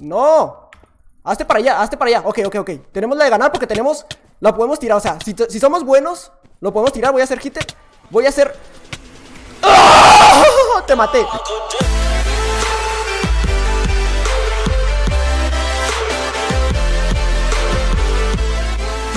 ¡No! Hazte para allá, hazte para allá. Ok, ok, ok. Tenemos la de ganar porque tenemos... La podemos tirar, o sea, si, somos buenos, lo podemos tirar. Voy a hacer hit. Voy a hacer... ¡Oh! Te maté.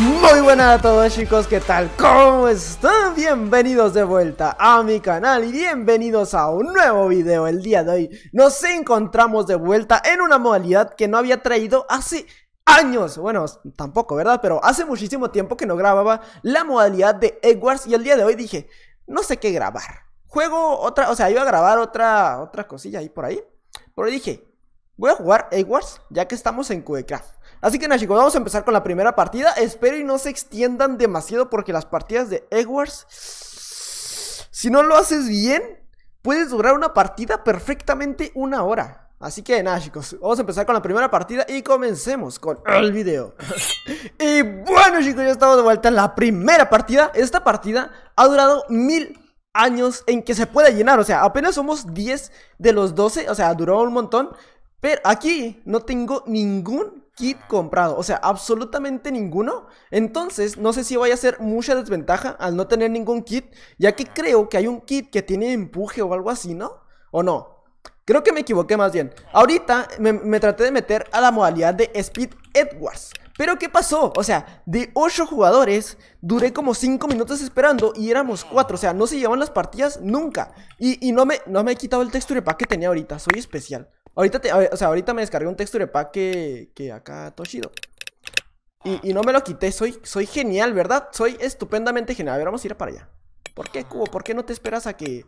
Muy buenas a todos chicos, ¿qué tal? ¿Cómo están? Bienvenidos de vuelta a mi canal y bienvenidos a un nuevo video El día de hoy nos encontramos de vuelta en una modalidad que no había traído hace años, bueno, tampoco, ¿verdad? Pero hace muchísimo tiempo que no grababa la modalidad de Edwards y el día de hoy dije, no sé qué grabar. Juego otra, o sea, iba a grabar otra, otra cosilla ahí por ahí, pero dije, voy a jugar Edwards ya que estamos en QDCraft Así que nada chicos, pues, vamos a empezar con la primera partida. Espero y no se extiendan demasiado porque las partidas de Edwards, si no lo haces bien, puedes durar una partida perfectamente una hora. Así que nada chicos, vamos a empezar con la primera partida y comencemos con el video Y bueno chicos, ya estamos de vuelta en la primera partida Esta partida ha durado mil años en que se pueda llenar O sea, apenas somos 10 de los 12, o sea, duró un montón Pero aquí no tengo ningún kit ah. comprado, o sea, absolutamente ninguno. Entonces, no sé si vaya a ser mucha desventaja al no tener ningún kit, ya que creo que hay un kit que tiene empuje o algo así, ¿no? ¿O no? Creo que me equivoqué más bien. Ahorita me, traté de meter a la modalidad de Speed Edwards. Pero ¿qué pasó? O sea, de 8 jugadores Duré como 5 minutos esperando y éramos 4 O sea, no se llevan las partidas nunca Y, no, me, no me he quitado el texture pack que tenía ahorita Soy especial Ahorita, o sea, ahorita me descargué un texture pack que, que acá Toshido. Y, y, no me lo quité, soy, soy genial, ¿verdad? Soy estupendamente genial. A ver, vamos a ir para allá. ¿Por qué, Cubo? ¿Por qué no te esperas a que...?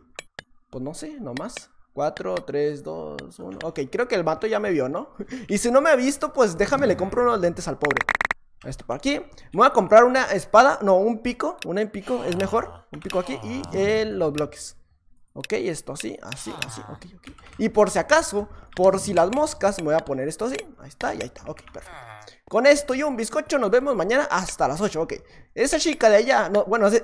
Pues no sé, nomás. 4, 3, 2, 1... Ok, creo que el vato ya me vio, ¿no? y si no me ha visto, pues déjame, le compro unos lentes al pobre. Esto por aquí. voy a comprar una espada, no, un pico. Una en pico es mejor. Un pico aquí y eh, los bloques. Ok, esto así, así, así, ok, ah. ok. Y por si acaso, por si las moscas, me voy a poner esto así. Ahí está, y ahí está, ok, perfecto. Ah. Con esto y un bizcocho nos vemos mañana hasta las 8, ok. Esa chica de allá, no, bueno, así...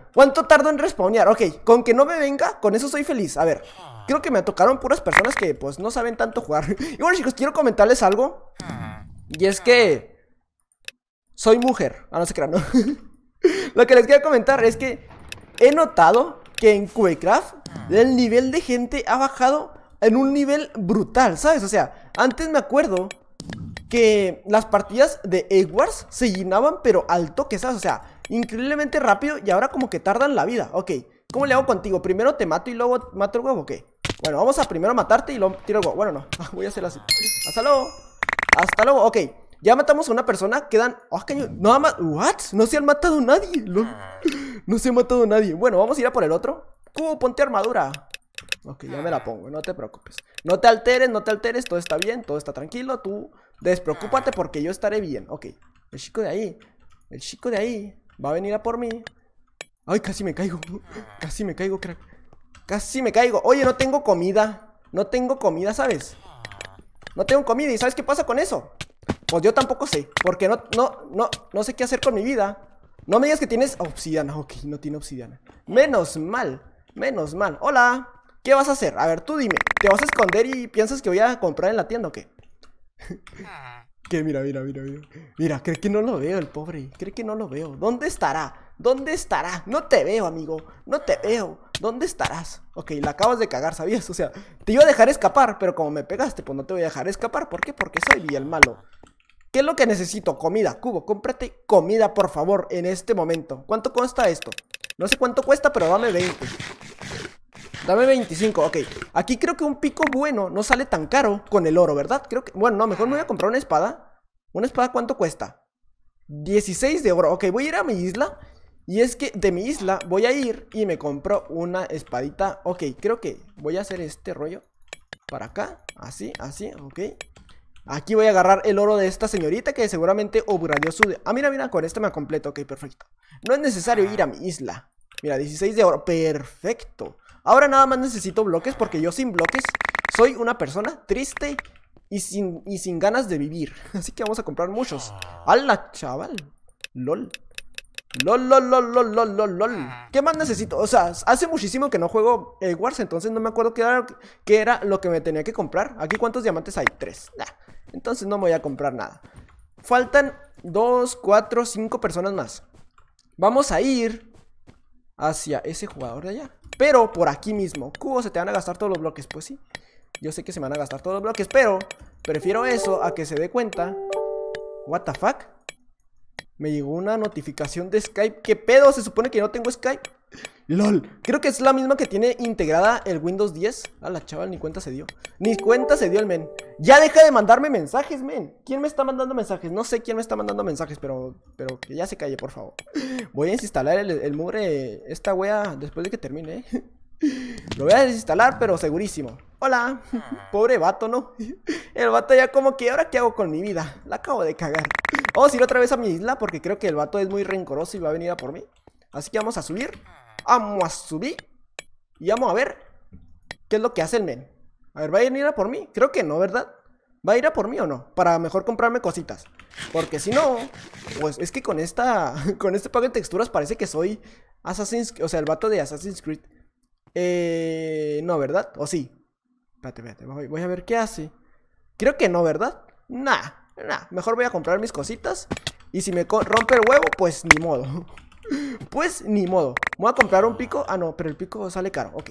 ¿Cuánto tardo en respawnear? Ok, con que no me venga, con eso soy feliz. A ver, ah. creo que me tocaron puras personas que pues no saben tanto jugar. y bueno chicos, quiero comentarles algo. Y es que... Soy mujer. Ah, no se crean, ¿no? Lo que les quiero comentar es que he notado que en Cubecraft ah. el nivel de gente ha bajado en un nivel brutal, ¿sabes? O sea, antes me acuerdo que las partidas de Edwards se llenaban pero al toque, ¿sabes? O sea, increíblemente rápido y ahora como que tardan la vida. Ok, ¿cómo le hago contigo? ¿Primero te mato y luego mato el huevo o qué? Bueno, vamos a primero matarte y luego tiro el huevo. Bueno, no, voy a hacer así. Hasta luego. Hasta luego, ok. Ya matamos a una persona, quedan. oh, ah, No ¿What? No se han matado nadie. No, ah. se ha matado nadie. Bueno, vamos a ir a por el otro. ¡Cubo, ponte armadura! Ok, ya me la ah. pongo, no te preocupes. No te alteres, no te alteres, todo está bien, todo está tranquilo. Tú despreocúpate porque yo estaré bien. Ok, el chico de ahí, el chico de ahí va a venir a por mí. Ay, casi me caigo. Casi me caigo, crack. Casi me caigo. Oye, no tengo comida. No tengo comida, ¿sabes? No tengo comida. ¿Y sabes qué pasa con eso? Pues yo tampoco sé, porque no, no, no, no sé qué hacer con mi vida. No me digas que tienes obsidiana. Ok, no tiene obsidiana. Menos mal, menos mal. Hola, ¿qué vas a hacer? A ver, tú dime. ¿Te vas a esconder y piensas que voy a comprar en la tienda o qué? Ah. que mira, mira, mira, mira. Mira, cree que no lo veo el pobre. Cree que no lo veo. ¿Dónde estará? ¿Dónde estará? No te veo, amigo. No te veo. ¿Dónde estarás? Ok, la acabas de cagar, ¿sabías? O sea, te iba a dejar escapar, pero como me pegaste, pues no te voy a dejar escapar. ¿Por qué? Porque soy el malo. ¿Qué es lo que necesito? Comida, cubo, cómprate comida, por favor, en este momento. ¿Cuánto cuesta esto? No sé cuánto cuesta, pero dame 20. Dame 25, ok. Aquí creo que un pico bueno no sale tan caro con el oro, ¿verdad? Creo que... Bueno, no, mejor me voy a comprar una espada. ¿Una espada cuánto cuesta? 16 de oro. Ok, voy a ir a mi isla. Y es que de mi isla voy a ir y me compro una espadita. Ok, creo que voy a hacer este rollo para acá. Así, así, ok. Aquí voy a agarrar el oro de esta señorita que seguramente obradió su... Ah, mira, mira, con este me completo, ok, perfecto. No es necesario ir a mi isla. Mira, 16 de oro, perfecto. Ahora nada más necesito bloques porque yo sin bloques soy una persona triste y sin, y sin ganas de vivir. Así que vamos a comprar muchos. ¡Hala, chaval! LOL. LOL, LOL, LOL, LOL, LOL, LOL, ¿Qué más necesito? O sea, hace muchísimo que no juego el Wars, entonces no me acuerdo qué era, qué era, lo que me tenía que comprar. ¿Aquí cuántos diamantes hay? Tres. Nah. Entonces no me voy a comprar nada. Faltan 2, 4, 5 personas más. Vamos a ir hacia ese jugador de allá. Pero por aquí mismo. Cubo, se te van a gastar todos los bloques. Pues sí. Yo sé que se van a gastar todos los bloques, pero prefiero eso a que se dé cuenta. What the fuck? Me llegó una notificación de Skype. ¿Qué pedo? Se supone que no tengo Skype. LOL. Creo que es la misma que tiene integrada el Windows 10. A la chaval, ni cuenta se dio. Ni cuenta se dio el men. Ya deja de mandarme mensajes, men. ¿Quién me está mandando mensajes? No sé quién me está mandando mensajes, pero, pero que ya se calle, por favor. Voy a desinstalar el, el mugre, esta wea, después de que termine. ¿eh? Lo voy a desinstalar, pero segurísimo. Hola, ah. pobre vato, ¿no? El vato ya como que, ¿ahora qué hago con mi vida? La acabo de cagar. Vamos a ir otra vez a mi isla porque creo que el vato es muy rencoroso y va a venir a por mí. Así que vamos a subir. Ah. Vamos a subir. Y vamos a ver qué es lo que hace el men. A ver, ¿va a ir a por mí? Creo que no, ¿verdad? ¿Va a ir a por mí o no? Para mejor comprarme cositas. Porque si no, pues es que con esta. Con este pago de texturas parece que soy Assassin's O sea, el vato de Assassin's Creed. Eh. No, ¿verdad? ¿O sí? Espérate, espérate. Voy, voy a ver qué hace. Creo que no, ¿verdad? Nah, nah. Mejor voy a comprar mis cositas. Y si me rompe el huevo, pues ni modo. Pues ni modo. Voy a comprar un pico. Ah, no, pero el pico sale caro. Ok.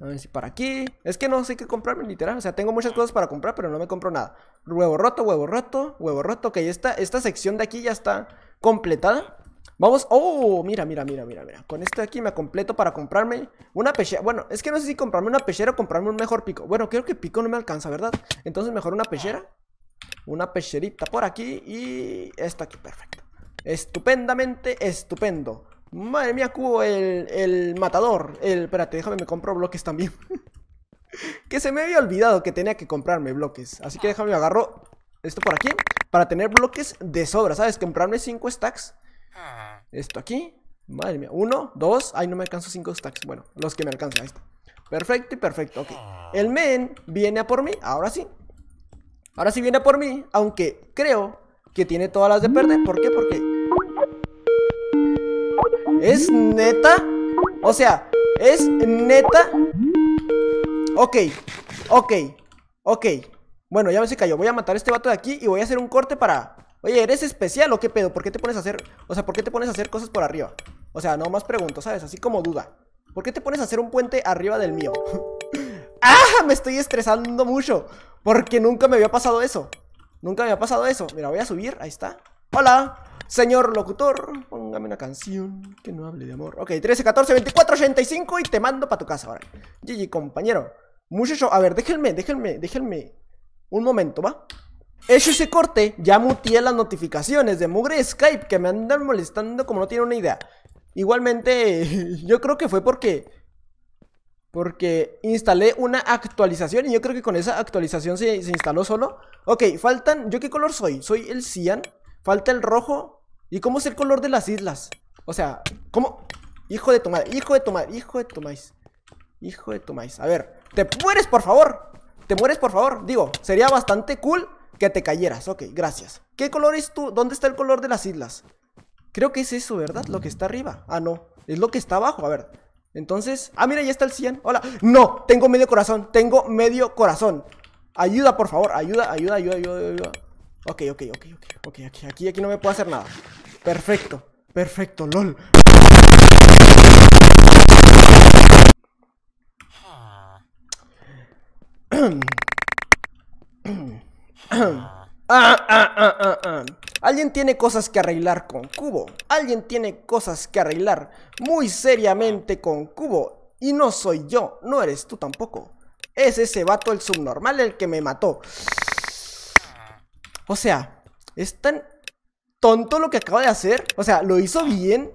A ver si para aquí. Es que no sé qué comprarme, literal. O sea, tengo muchas cosas para comprar, pero no me compro nada. Huevo roto, huevo roto, huevo roto. Ok, esta, esta sección de aquí ya está completada. Vamos, oh, mira, mira, mira, mira, mira. Con esto de aquí me completo para comprarme una pechera. Bueno, es que no sé si comprarme una pechera o comprarme un mejor pico. Bueno, creo que pico no me alcanza, ¿verdad? Entonces mejor una pechera. Una pecherita por aquí y esta aquí, perfecto. Estupendamente estupendo. Madre mía, cubo el, el matador. El, espérate, déjame, me compro bloques también. que se me había olvidado que tenía que comprarme bloques. Así que déjame, agarro esto por aquí. Para tener bloques de sobra, ¿sabes? Comprarme 5 stacks. Ah. Esto aquí. Madre mía. Uno, dos. Ay, no me alcanzo 5 stacks. Bueno, los que me alcanzan. esto Perfecto y perfecto. Ok. El men viene a por mí. Ahora sí. Ahora sí viene a por mí. Aunque creo que tiene todas las de perder. ¿Por qué? Porque ¿Es neta? O sea, ¿es neta? Ok, ok, ok Bueno, ya me se cayó, voy a matar a este vato de aquí Y voy a hacer un corte para... Oye, ¿eres especial o qué pedo? ¿Por qué te pones a hacer... O sea, ¿por qué te pones a hacer cosas por arriba? O sea, no más pregunto, ¿sabes? Así como duda ¿Por qué te pones a hacer un puente arriba del mío? ¡Ah! Me estoy estresando mucho Porque nunca me había pasado eso Nunca me había pasado eso Mira, voy a subir, ahí está Hola, señor locutor, póngame una canción que no hable de amor. Ok, 13, 14, 24, 85 y te mando para tu casa ahora. GG, compañero. Muchacho, a ver, déjenme, déjenme, déjenme un momento, ¿va? He hecho ese corte, ya mutié las notificaciones de mugre Skype que me andan molestando como no tiene una idea. Igualmente, yo creo que fue porque... Porque instalé una actualización y yo creo que con esa actualización se, se instaló solo. Ok, faltan... ¿Yo qué color soy? Soy el cian. Falta el rojo. ¿Y cómo es el color de las islas? O sea, ¿cómo? Hijo de tomar hijo de tomar hijo de tu Hijo de tu A ver, te mueres, por favor. Te mueres, por favor. Digo, sería bastante cool que te cayeras. Ok, gracias. ¿Qué color es tú? ¿Dónde está el color de las islas? Creo que es eso, ¿verdad? Lo que está arriba. Ah, no. Es lo que está abajo. A ver. Entonces. Ah, mira, ya está el 100. Hola. No, tengo medio corazón. Tengo medio corazón. Ayuda, por favor. Ayuda, ayuda, ayuda, ayuda, ayuda. Ok, ok, ok, ok, ok, aquí, aquí, aquí no me puedo hacer nada. Perfecto, perfecto, lol. Ah, ah, ah, Alguien tiene cosas que arreglar con Cubo. Alguien tiene cosas que arreglar muy seriamente con Cubo. Y no soy yo, no eres tú tampoco. Es ese vato el subnormal el que me mató. O sea, es tan tonto lo que acaba de hacer. O sea, lo hizo bien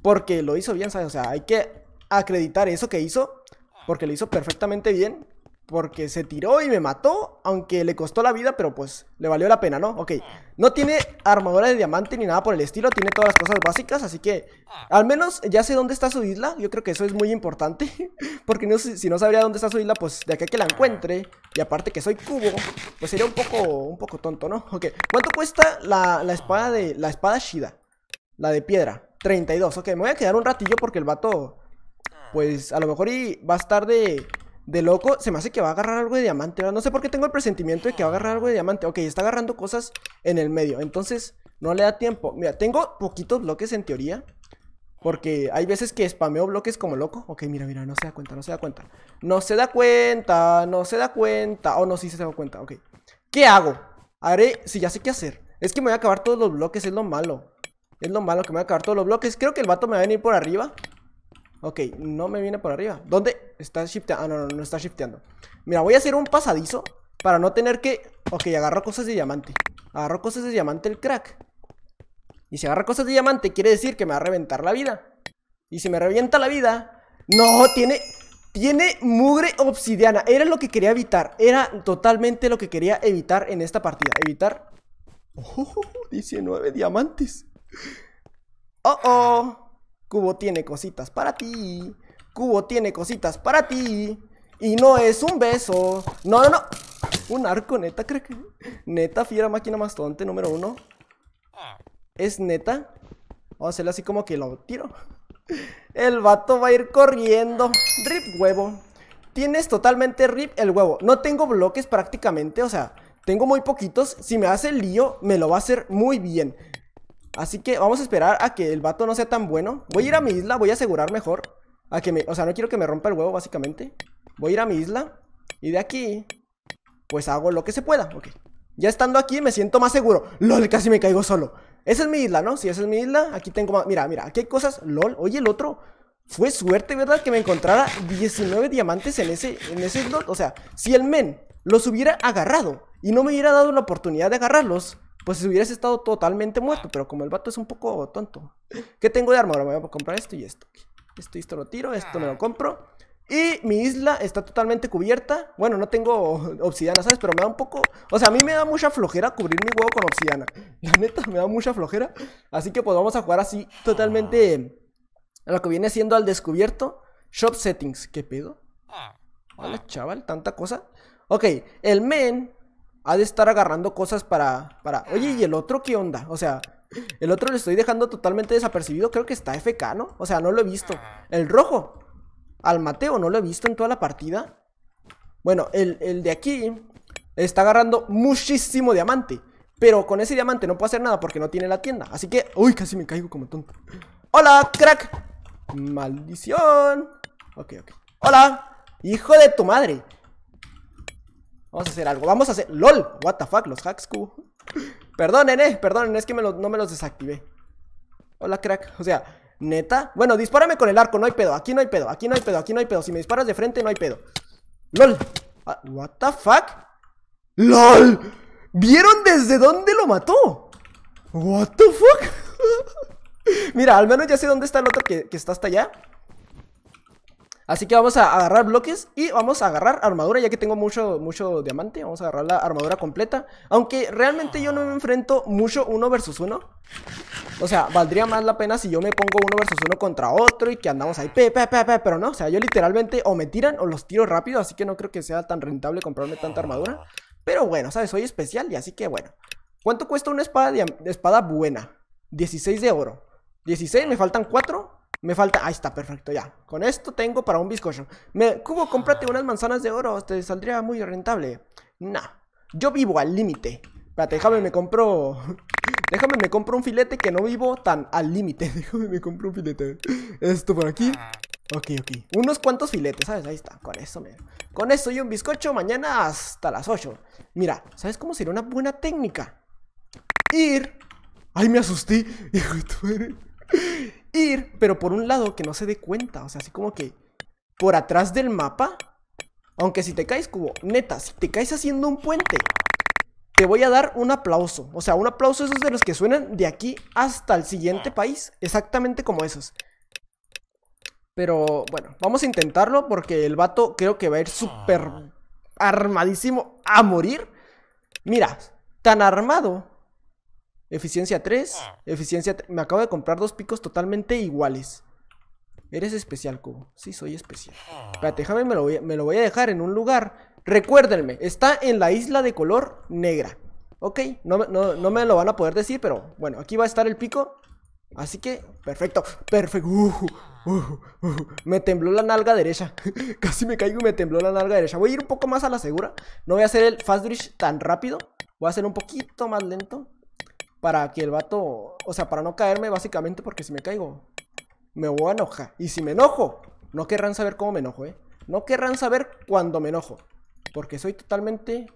porque lo hizo bien, ¿sabes? O sea, hay que acreditar eso que hizo porque lo hizo perfectamente bien. Porque se tiró y me mató, aunque le costó la vida, pero pues le valió la pena, ¿no? Ok, no tiene armadura de diamante ni nada por el estilo, tiene todas las cosas básicas, así que al menos ya sé dónde está su isla, yo creo que eso es muy importante, porque no, si no sabría dónde está su isla, pues de acá que la encuentre, y aparte que soy cubo, pues sería un poco, un poco tonto, ¿no? Ok, ¿cuánto cuesta la, la espada de, la espada Shida? La de piedra, 32, ok, me voy a quedar un ratillo porque el vato, pues a lo mejor y va a estar de, de loco, se me hace que va a agarrar algo de diamante, ¿no? no sé por qué tengo el presentimiento de que va a agarrar algo de diamante, ok, está agarrando cosas en el medio, entonces no le da tiempo, mira, tengo poquitos bloques en teoría, porque hay veces que spameo bloques como loco. Ok, mira, mira, no se da cuenta, no se da cuenta. No se da cuenta, no se da cuenta. Oh, no, sí se da cuenta, ok. ¿Qué hago? Haré, si sí, ya sé qué hacer. Es que me voy a acabar todos los bloques, es lo malo. Es lo malo que me voy a acabar todos los bloques. Creo que el vato me va a venir por arriba. Ok, no me viene por arriba. ¿Dónde? Está shifteando. Ah, no, no, no está shifteando. Mira, voy a hacer un pasadizo para no tener que... Ok, agarro cosas de diamante. Agarro cosas de diamante el crack. Y si agarra cosas de diamante, quiere decir que me va a reventar la vida. Y si me revienta la vida... No, tiene... Tiene mugre obsidiana. Era lo que quería evitar. Era totalmente lo que quería evitar en esta partida. Evitar... 19 diamantes. Oh, oh. Cubo tiene cositas para ti. Cubo tiene cositas para ti. Y no es un beso. No, no, no. Un arco, neta, creo que... Neta, fiera máquina más tonta número uno. Ah. ¿Es neta? Vamos a hacerlo así como que lo tiro. El vato va a ir corriendo. Rip huevo. Tienes totalmente rip el huevo. No tengo bloques prácticamente, o sea, tengo muy poquitos. Si me hace el lío, me lo va a hacer muy bien. Así que vamos a esperar a que el vato no sea tan bueno. Voy a ir a mi isla, voy a asegurar mejor. A que me, o sea, no quiero que me rompa el huevo, básicamente. Voy a ir a mi isla. Y de aquí, pues hago lo que se pueda. Ok. Ya estando aquí, me siento más seguro. LOL, casi me caigo solo. Esa es mi isla, ¿no? Si esa es mi isla. Aquí tengo más. Mira, mira, aquí hay cosas. LOL. Oye, el otro. Fue suerte, ¿verdad? Que me encontrara 19 diamantes en ese, en ese slot. O sea, si el men los hubiera agarrado y no me hubiera dado la oportunidad de agarrarlos, pues hubieras estado totalmente muerto. Pero como el vato es un poco tonto. ¿Qué tengo de ahora Me voy a comprar esto y esto. Esto, esto lo tiro, esto me lo ah. compro. Y mi isla está totalmente cubierta. Bueno, no tengo obsidiana, ¿sabes? Pero me da un poco... O sea, a mí me da mucha flojera cubrir mi huevo con obsidiana. La neta, me da mucha flojera. Así que pues vamos a jugar así totalmente... lo que viene siendo al descubierto. Shop settings. ¿Qué pedo? Hola, chaval, tanta cosa. Ok, el men ha de estar agarrando cosas para, para... Oye, ¿y el otro qué onda? O sea, el otro le estoy dejando totalmente desapercibido. Creo que está FK, ¿no? O sea, no lo he visto. El rojo al Mateo no lo he visto en toda la partida. Bueno, el, de aquí está agarrando muchísimo diamante. Pero con ese diamante no puedo hacer nada porque no tiene la tienda. Así que... Uy, casi me caigo como tonto. ¡Hola, crack! ¡Maldición! Ok, ok. ¡Hola! ¡Hijo de tu madre! Vamos a hacer algo. Vamos a hacer... ¡Lol! What the fuck, los hacks, q Perdonen, eh. Perdonen, es que no me los desactivé. Hola, crack. O sea, ¿Neta? Bueno, dispárame con el arco, no hay pedo. Aquí no hay pedo, aquí no hay pedo, aquí no hay pedo. Si me disparas de frente, no hay pedo. ¡Lol! Ah, ¿What the fuck? ¡Lol! ¿Vieron desde dónde lo mató? ¿What the fuck? Mira, al menos ya sé dónde está el otro que, que está hasta allá. Así que vamos a agarrar bloques y vamos a agarrar armadura, ya que tengo mucho, mucho diamante. Vamos a agarrar la armadura completa. Aunque realmente yo no me enfrento mucho uno versus uno. O sea, valdría más la pena si yo me pongo uno versus uno contra otro y que andamos ahí, pe, pero no. O sea, yo literalmente o me tiran o los tiro rápido, así que no creo que sea tan rentable comprarme tanta armadura. Pero bueno, ¿sabes? Soy especial y así que bueno. ¿Cuánto cuesta una espada, espada buena? 16 de oro. 16, me faltan 4. Me falta, ahí está, perfecto, ya. Con esto tengo para un bizcocho. Me, Cubo, cómprate ah. unas manzanas de oro, te saldría muy rentable. Nah, yo vivo al límite. Espérate, déjame, me compro... Déjame, me compro un filete que no vivo tan al límite. Déjame, me compro un filete. Esto por aquí. Ah. Ok, ok. Unos cuantos filetes, ¿sabes? Ahí está. Con eso, me... Con eso y un bizcocho mañana hasta las 8. Mira, ¿sabes cómo sería una buena técnica? Ir. Ay, me asusté. Hijo de pero por un lado que no se dé cuenta. O sea, así como que por atrás del mapa. Aunque si te caes, cubo neta, si te caes haciendo un puente, te voy a dar un aplauso. O sea, un aplauso esos de los que suenan de aquí hasta el siguiente país. Exactamente como esos. Pero bueno, vamos a intentarlo porque el vato creo que va a ir súper ah. armadísimo a morir. Mira, tan armado Eficiencia 3. Ah. Eficiencia Me acabo de comprar dos picos totalmente iguales. Eres especial, Cubo. Sí, soy especial. Ah. Espérate, déjame, me lo, voy a, me lo voy a dejar en un lugar. Recuérdenme, está en la isla de color negra. Ok, no, no, me lo van a poder decir, pero bueno, aquí va a estar el pico. Así que, perfecto, perfecto. Uh, uh, uh, me tembló la nalga derecha. Casi me caigo y me tembló la nalga derecha. Voy a ir un poco más a la segura. No voy a hacer el fast bridge tan rápido. Voy a hacer un poquito más lento para que el vato, o sea, para no caerme básicamente porque si me caigo, me voy a enojar. Y si me enojo, no querrán saber cómo me enojo, ¿eh? No querrán saber cuándo me enojo. Porque soy totalmente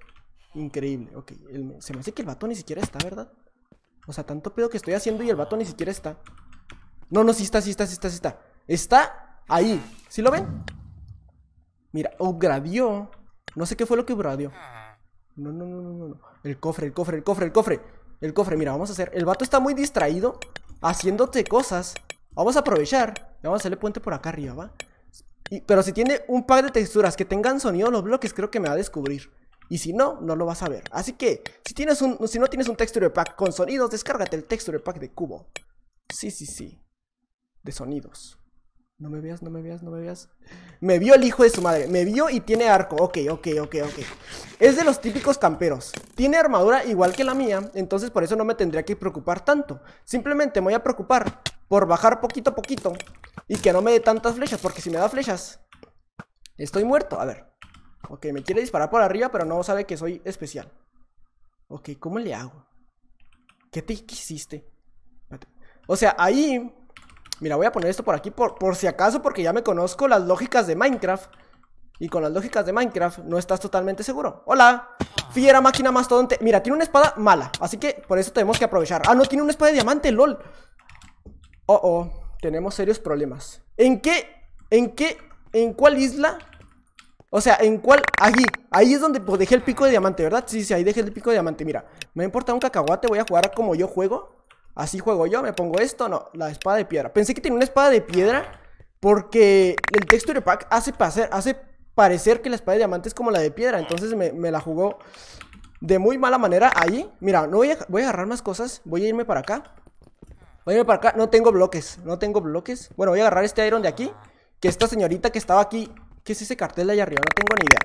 increíble. Ok, se me hace que el vato ni siquiera está, ¿verdad? O sea, tanto pedo que estoy haciendo y el vato ni siquiera está. No, no, sí está, sí está, sí está, sí está. Está ahí. ¿Sí lo ven? Mira, upgradió. No sé qué fue lo que upgradió. Ah. No, no, no, no, no. El cofre, el cofre, el cofre, el cofre. El cofre, mira, vamos a hacer... El vato está muy distraído haciéndote cosas. Vamos a aprovechar. Vamos a hacerle puente por acá arriba, ¿va? pero si tiene un pack de texturas que tengan sonido los bloques, creo que me va a descubrir. Y si no, no lo vas a ver. Así que, si, tienes un, si no tienes un texture pack con sonidos, descárgate el texture pack de cubo. Sí, sí, sí. De sonidos. No me veas, no me veas, no me veas. Me vio el hijo de su madre. Me vio y tiene arco. Ok, ok, ok, ok. Es de los típicos camperos. Tiene armadura igual que la mía, entonces por eso no me tendría que preocupar tanto. Simplemente me voy a preocupar por bajar poquito a poquito y que no me dé tantas flechas, porque si me da flechas, estoy muerto. A ver. Ok, me quiere disparar por arriba, pero no sabe que soy especial. Ok, ¿cómo le hago? ¿Qué te quisiste? O sea, ahí Mira, voy a poner esto por aquí por, por si acaso porque ya me conozco las lógicas de Minecraft. Y con las lógicas de Minecraft no estás totalmente seguro. ¡Hola! Fiera máquina mastodonte. Mira, tiene una espada mala. Así que por eso tenemos que aprovechar. ¡Ah, no! Tiene una espada de diamante, LOL. Oh, oh. Tenemos serios problemas. ¿En qué? ¿En qué? ¿En cuál isla? O sea, ¿en cuál? Allí. Ahí es donde pues, dejé el pico de diamante, ¿verdad? Sí, sí, ahí dejé el pico de diamante. Mira, me importa un cacahuate. Voy a jugar como yo juego. Así juego yo, me pongo esto, no, la espada de piedra. Pensé que tenía una espada de piedra porque el texture pack hace, hace parecer que la espada de diamante es como la de piedra. Entonces me, la jugó de muy mala manera ahí. Mira, no voy a, voy a agarrar más cosas, voy a irme para acá. Voy a irme para acá, no tengo bloques, no tengo bloques. Bueno, voy a agarrar este iron de aquí, que esta señorita que estaba aquí... ¿Qué es ese cartel de allá arriba? No tengo ni idea.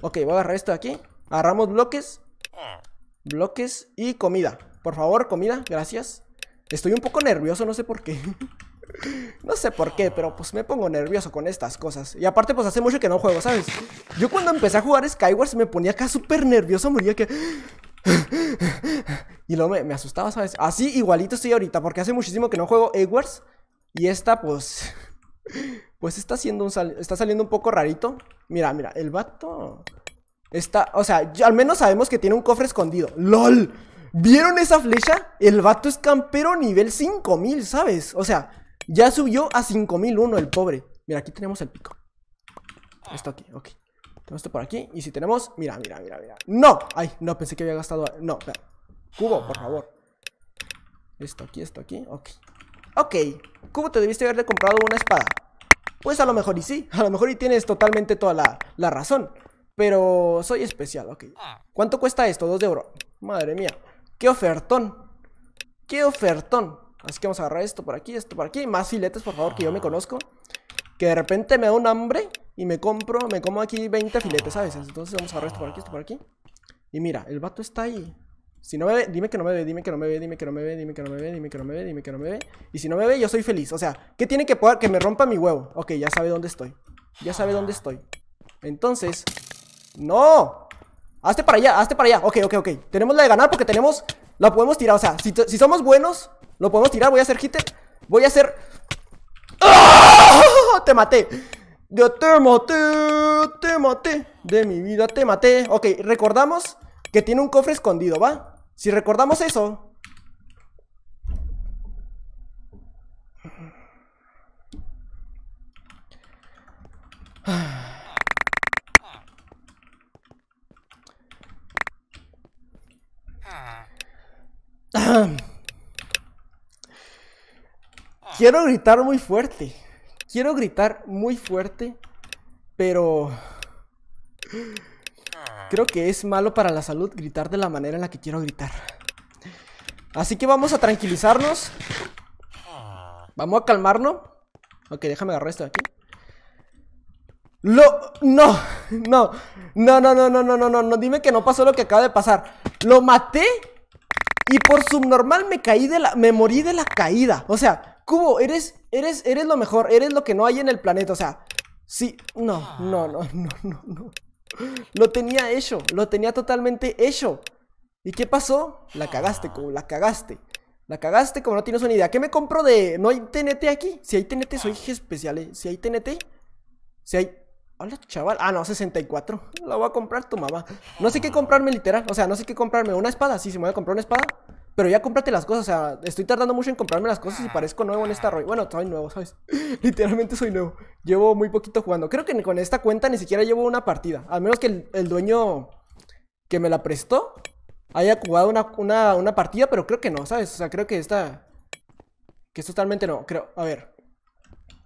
Ok, voy a agarrar esto de aquí. Agarramos bloques. Bloques y comida. Por favor, comida, gracias. Estoy un poco nervioso, no sé por qué. No sé por qué, pero pues me pongo nervioso con estas cosas. Y aparte, pues hace mucho que no juego, ¿sabes? Yo cuando empecé a jugar Skywars me ponía acá súper nervioso, moría que... Y luego me, asustaba, ¿sabes? Así igualito estoy ahorita, porque hace muchísimo que no juego E-Wars. Y esta, pues... Pues está, haciendo un sal... está saliendo un poco rarito. Mira, mira, el vato... Está, o sea, al menos sabemos que tiene un cofre escondido. ¡LOL! ¿Vieron esa flecha? El vato es campero nivel 5000, ¿sabes? O sea, ya subió a 5001 el pobre. Mira, aquí tenemos el pico. Esto aquí, ok. Tenemos esto por aquí. Y si tenemos. Mira, mira, mira, mira. ¡No! Ay, no, pensé que había gastado. No, espera. Cubo, por favor. Esto aquí, esto aquí. Ok. Ok. Cubo, te debiste haberle comprado una espada. Pues a lo mejor y sí. A lo mejor y tienes totalmente toda la, la razón. Pero soy especial, ok. ¿Cuánto cuesta esto? Dos de oro. Madre mía. ¡Qué ofertón! ¡Qué ofertón! Así que vamos a agarrar esto por aquí, esto por aquí. Más filetes, por favor, que yo me conozco. Que de repente me da un hambre y me compro, me como aquí 20 filetes sabes. Entonces vamos a agarrar esto por aquí, esto por aquí. Y mira, el vato está ahí. Si no me ve, dime que no me ve, dime que no me ve, dime que no me ve, dime que no me ve, dime que no me ve, dime que no me ve. Y si no me ve, yo soy feliz. O sea, ¿qué tiene que poder? Que me rompa mi huevo. Ok, ya sabe dónde estoy. Ya sabe dónde estoy. Entonces... ¡No! Hazte para allá, hazte para allá. Ok, ok, ok. Tenemos la de ganar porque tenemos... La podemos tirar, o sea, si, somos buenos, lo podemos tirar. Voy a hacer hit. Voy a hacer... ¡Ah! Te maté. Yo te maté, te maté. De mi vida te maté. Ok, recordamos que tiene un cofre escondido, ¿va? Si recordamos eso... ¡Ah! Quiero gritar muy fuerte. Quiero gritar muy fuerte, pero creo que es malo para la salud gritar de la manera en la que quiero gritar. Así que vamos a tranquilizarnos. Vamos a calmarnos. Ok, déjame agarrar esto de aquí. Lo... No, no, no, no, no, no, no, no, no, no, dime que no pasó lo que acaba de pasar. Lo maté y por subnormal me caí de la. Me morí de la caída. O sea, Cubo, eres. Eres, eres lo mejor. Eres lo que no hay en el planeta. O sea, sí. No, no, no, no, no, no. Lo tenía hecho. Lo tenía totalmente hecho. ¿Y qué pasó? La cagaste, ah. Cubo. La cagaste. La cagaste como no tienes una idea. ¿Qué me compro de. No hay TNT aquí? Si hay TNT, soy ah. especial, ¿eh? Si hay TNT. Si hay. Hola, chaval. Ah, no, 64. La voy a comprar tu mamá. No sé qué comprarme, literal. O sea, no sé qué comprarme. Una espada, sí, se me voy a comprar una espada. Pero ya cómprate las cosas. O sea, estoy tardando mucho en comprarme las cosas y ah. parezco nuevo en esta rol. Bueno, soy nuevo, ¿sabes? Literalmente soy nuevo. Llevo muy poquito jugando. Creo que con esta cuenta ni siquiera llevo una partida. Al menos que el, dueño que me la prestó haya jugado una, una partida, pero creo que no, ¿sabes? O sea, creo que esta. Que es totalmente no. Creo. A ver.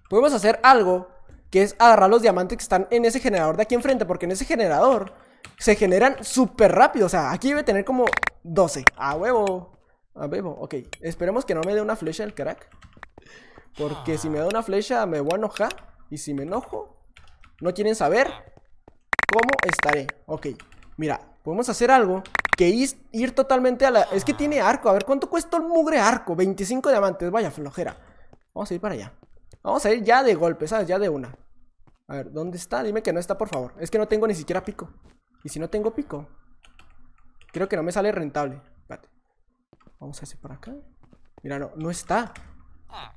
Podemos hacer algo que es agarrar los diamantes que están en ese generador de aquí enfrente, porque en ese generador se generan súper rápido, o sea, aquí debe tener como 12, a huevo, a huevo, ok, esperemos que no me dé una flecha el crack, porque si me da una flecha me voy a enojar, y si me enojo, no quieren saber cómo estaré, ok, mira, podemos hacer algo que es ir totalmente a la... Es que tiene arco. A ver, ¿cuánto cuesta el mugre arco? 25 diamantes. Vaya flojera. Vamos a ir para allá. Vamos a ir ya de golpe, ¿sabes? Ya de una. A ver, ¿dónde está? Dime que no está, por favor. Es que no tengo ni siquiera pico. Y si no tengo pico, creo que no me sale rentable. Espérate. Vamos a hacer por acá. Mira, no, no está.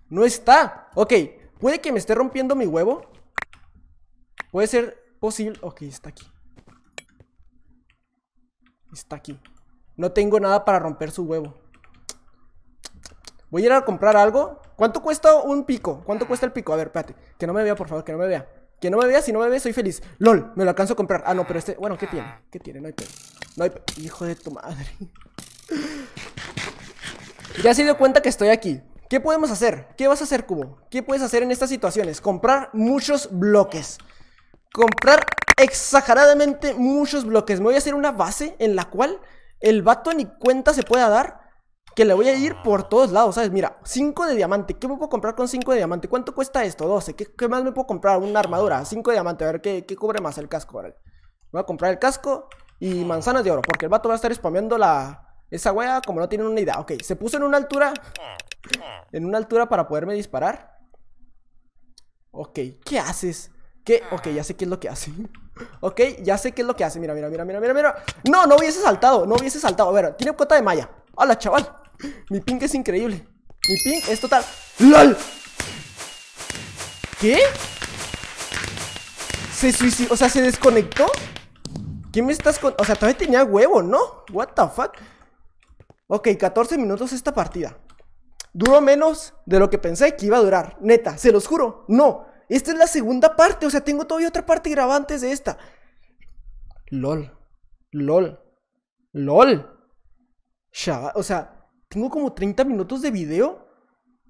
No está. Ok, puede que me esté rompiendo mi huevo. Puede ser posible. Ok, está aquí. Está aquí. No tengo nada para romper su huevo. Voy a ir a comprar algo. ¿Cuánto cuesta un pico? ¿Cuánto cuesta el pico? A ver, espérate. Que no me vea, por favor, que no me vea. Que no me vea, si no me ve, soy feliz. LOL, me lo alcanzo a comprar. Ah, no, pero este. Bueno, ¿qué ah. tiene? ¿Qué tiene? No hay pedo. No hay pedo. Hijo de tu madre. ya se dio cuenta que estoy aquí. ¿Qué podemos hacer? ¿Qué vas a hacer, Cubo? ¿Qué puedes hacer en estas situaciones? Comprar muchos bloques. Comprar exageradamente muchos bloques. Me voy a hacer una base en la cual el vato ni cuenta se pueda dar que le voy a ir por todos lados, ¿sabes? Mira, 5 de diamante, ¿qué me puedo comprar con 5 de diamante? ¿Cuánto cuesta esto? 12, ¿qué, más me puedo comprar? Una armadura, 5 de diamante, a ver, ¿qué, cubre más el casco? Voy a comprar el casco y manzanas de oro, porque el vato va a estar spameando la... Esa wea como no tiene una idea. Ok, se puso en una altura... En una altura para poderme disparar. Ok, ¿qué haces? ¿Qué? Ok, ya sé qué es lo que hace. ok, ya sé qué es lo que hace. Mira, mira, mira, mira, mira, mira. No, no hubiese saltado, no hubiese saltado. A ver, tiene cuota de malla. Hola, chaval! Mi ping es increíble. Mi ping es total. ¡LOL! ¿Qué? ¿Se suicidó? O sea, ¿se desconectó? ¿Quién me estás con...? O sea, todavía tenía huevo, ¿no? What the fuck Ok, 14 minutos esta partida Duró menos de lo que pensé que iba a durar Neta, se los juro No, esta es la segunda parte O sea, tengo todavía otra parte grabada antes de esta LOL LOL LOL O sea, tengo como 30 minutos de video.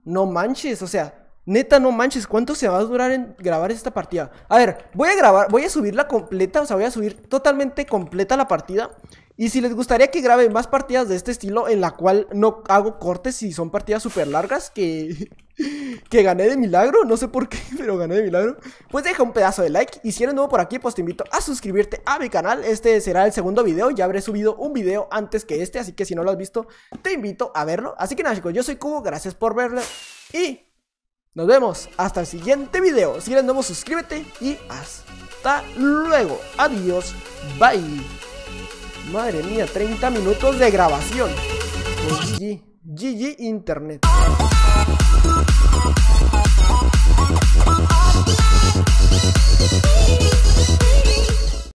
No manches, o sea, Neta, no manches, ¿cuánto se va a durar en grabar esta partida? A ver, voy a grabar, voy a subirla completa, o sea, voy a subir totalmente completa la partida. Y si les gustaría que grabe más partidas de este estilo, en la cual no hago cortes y son partidas súper largas, que, que gané de milagro, no sé por qué, pero gané de milagro, pues deja un pedazo de like. Y si eres nuevo por aquí, pues te invito a suscribirte a mi canal. Este será el segundo video, ya habré subido un video antes que este, así que si no lo has visto, te invito a verlo. Así que nada chicos, yo soy Cubo, gracias por verlo y nos vemos hasta el siguiente video. Si eres nuevo, suscríbete y hasta luego. Adiós. Bye. Madre mía, 30 minutos de grabación. GG. GG Internet.